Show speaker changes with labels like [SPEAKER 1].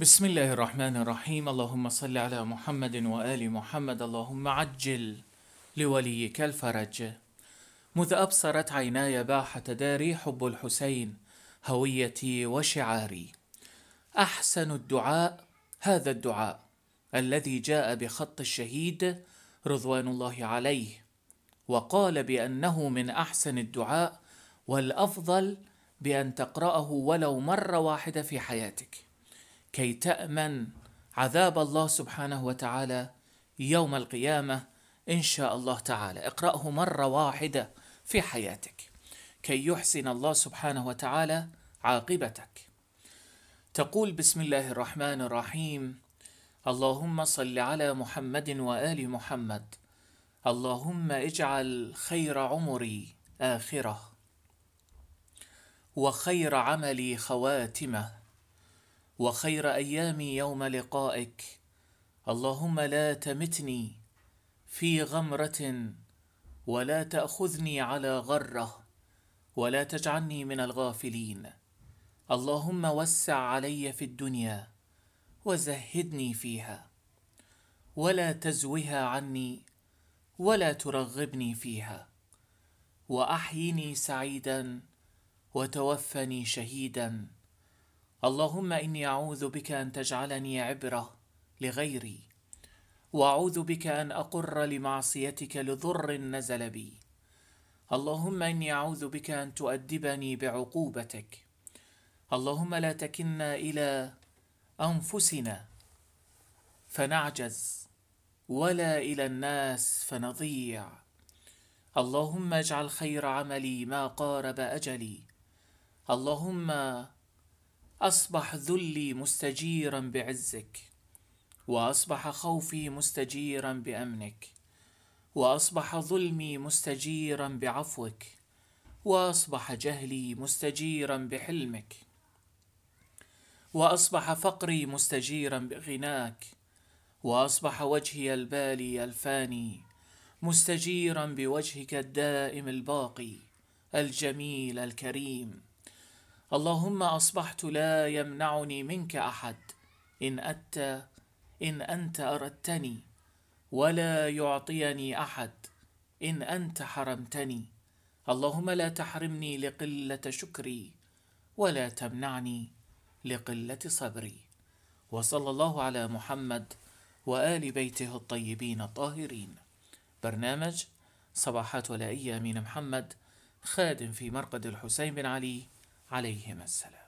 [SPEAKER 1] بسم الله الرحمن الرحيم اللهم صل على محمد وآل محمد اللهم عجل لوليك الفرج مذ أبصرت عيناي باحة داري حب الحسين هويتي وشعاري أحسن الدعاء هذا الدعاء الذي جاء بخط الشهيد رضوان الله عليه وقال بأنه من أحسن الدعاء والأفضل بأن تقرأه ولو مرة واحدة في حياتك كي تامن عذاب الله سبحانه وتعالى يوم القيامه ان شاء الله تعالى اقراه مره واحده في حياتك كي يحسن الله سبحانه وتعالى عاقبتك تقول بسم الله الرحمن الرحيم اللهم صل على محمد وال محمد اللهم اجعل خير عمري اخره وخير عملي خواتمه وخير ايامي يوم لقائك اللهم لا تمتني في غمره ولا تاخذني على غره ولا تجعلني من الغافلين اللهم وسع علي في الدنيا وزهدني فيها ولا تزوها عني ولا ترغبني فيها واحيني سعيدا وتوفني شهيدا اللهم إني أعوذ بك أن تجعلني عبرة لغيري وأعوذ بك أن أقر لمعصيتك لضر نزل بي اللهم إني أعوذ بك أن تؤدبني بعقوبتك اللهم لا تكلنا إلى أنفسنا فنعجز ولا إلى الناس فنضيع اللهم اجعل خير عملي ما قارب أجلي اللهم اصبح ذلي مستجيرا بعزك واصبح خوفي مستجيرا بامنك واصبح ظلمي مستجيرا بعفوك واصبح جهلي مستجيرا بحلمك واصبح فقري مستجيرا بغناك واصبح وجهي البالي الفاني مستجيرا بوجهك الدائم الباقي الجميل الكريم اللهم أصبحت لا يمنعني منك أحد إن أتى إن أنت أردتني ولا يعطيني أحد إن أنت حرمتني اللهم لا تحرمني لقلة شكري ولا تمنعني لقلة صبري وصلى الله على محمد وآل بيته الطيبين الطاهرين برنامج صباحات ولائية من محمد خادم في مرقد الحسين بن علي عليهما السلام